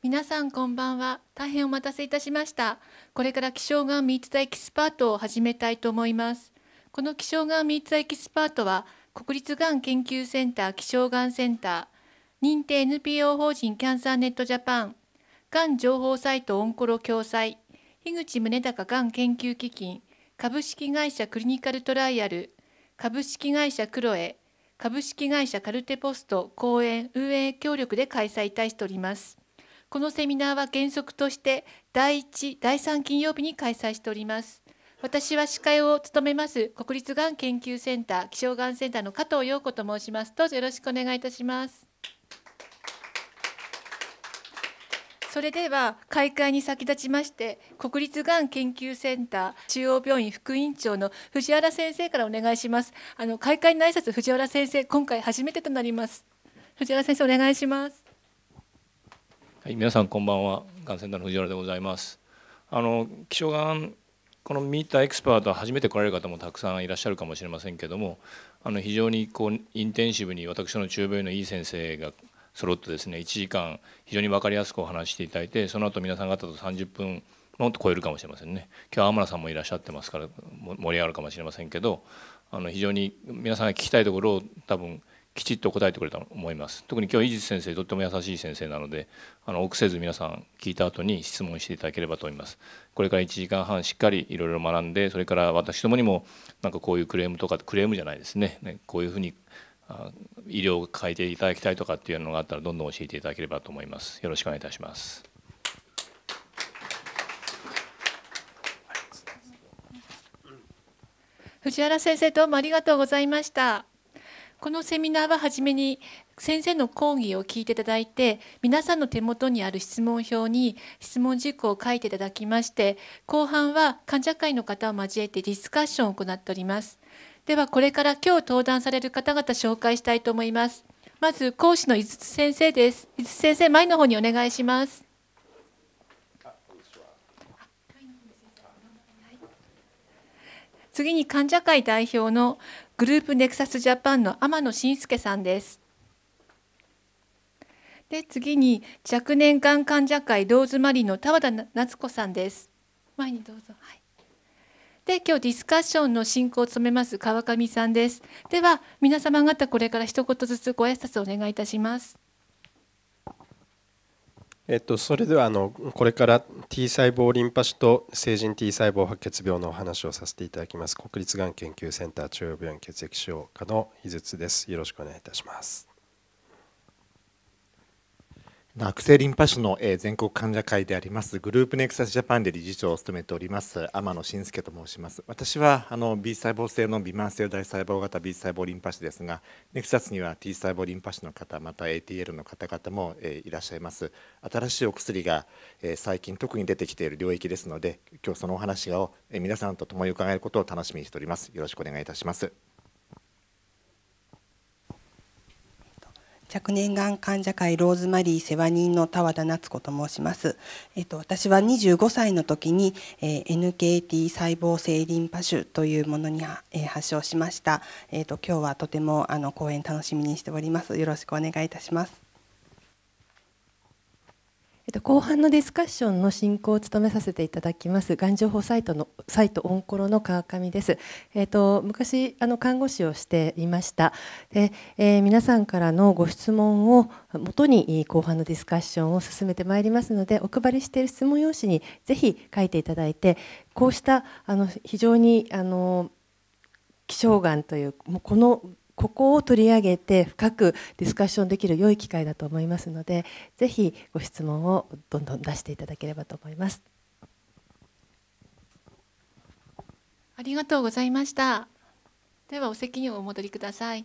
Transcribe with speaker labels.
Speaker 1: 皆さんこんばんは大変お待たせいたしましたこれから気象がんミーツザエキスパートを始めたいと思いますこの気象がんミーツザエキスパートは国立がん研究センター気象がんセンター認定 NPO 法人キャンサーネットジャパンがん情報サイトオンコロ共催樋口宗隆がん研究基金株式会社クリニカルトライアル株式会社クロエ株式会社カルテポスト講演運営協力で開催いたしております。このセミナーは原則として第1、第3金曜日に開催しております。私は司会を務めます国立がん研究センター気象がんセンターの加藤陽子と申します。どうぞよろしくお願いいたします。それでは開会に先立ちまして国立がん研究センター中央病院副院長の藤原先生からお願いしますあの開会の挨拶藤原先生今回初めてとなります藤原先生お願いします
Speaker 2: はい、皆さんこんばんは。がんセンターの藤原でございます。あの気象がんこのミーターエクスパート初めて来られる方もたくさんいらっしゃるかもしれませんけども、あの非常にこうインテンシブに私の中部院のいい先生が揃ってですね、1時間非常に分かりやすくお話していただいて、その後皆さん方と30分もっと超えるかもしれませんね。今日天野さんもいらっしゃってますから盛り上がるかもしれませんけど、あの非常に皆さんが聞きたいところを多分。きちっと答えてくれたと思います特に今日伊地先生とっても優しい先生なのであの臆せず皆さん聞いた後に質問していただければと思いますこれから1時間半しっかりいろいろ学んでそれから私どもにもなんかこういうクレームとかクレームじゃないですねねこういうふうに医療を変えていただきたいとかっていうのがあったらどんどん教えていただければと思いますよろしくお願いいたします
Speaker 1: 藤原先生どうもありがとうございましたこのセミナーは初めに先生の講義を聞いていただいて皆さんの手元にある質問票に質問事項を書いていただきまして後半は患者会の方を交えてディスカッションを行っておりますではこれから今日登壇される方々紹介したいと思いますまず講師の井筒先生です井筒先生前の方にお願いします次に患者会代表のグループネクサスジャパンの天野信介さんです。で次に若年間患者会ローズマリーの田和田夏子さんです。前にどうぞ。はい。で今日ディスカッションの進行を務めます川上さんです。では皆様方これから一言ずつご挨拶をお願いいたします。
Speaker 3: えっと、それではあのこれから T 細胞リンパ腫と成人 T 細胞白血病のお話をさせていただきます国立がん研究センター中央病院血液腫瘍科の井筒ですよろしくお願いいたします悪性リンパ腫の全国患者会でありますグループネクサスジャパンで理事長を務めております天野信介と申します私はあの B 細胞性の微慢性大細胞型 B 細胞リンパ腫ですがネクサスには T 細胞リンパ腫の方また ATL の方々もいらっしゃいます新しいお薬が最近特に出てきている領域ですので今日そのお話を皆さんと共に伺えることを楽しみにしておりますよろしくお願いいたします
Speaker 4: 若年がん患者会ローズマリー世話人の田和田夏子と申します。えっと私は25歳の時に、えー、NKT 細胞性リンパ腫というものに、えー、発症しました。えっと今日はとてもあの講演楽しみにしております。よろしくお願いいたします。えっと、後半のディスカッションの進行を務めさせていただきます、がん情報サイトのサイトオンコロの川上です。えっと、昔あの看護師をしていました。で、えー、皆さんからのご質問を元に後半のディスカッションを進めてまいりますので、お配りしている質問用紙にぜひ書いていただいて、こうしたあの非常にあの希少がんというもうこのここを取り上げて深くディスカッションできる良い機会だと思いますのでぜひご質問をどんどん出していただければと思います
Speaker 1: ありがとうございましたではお席にお戻りください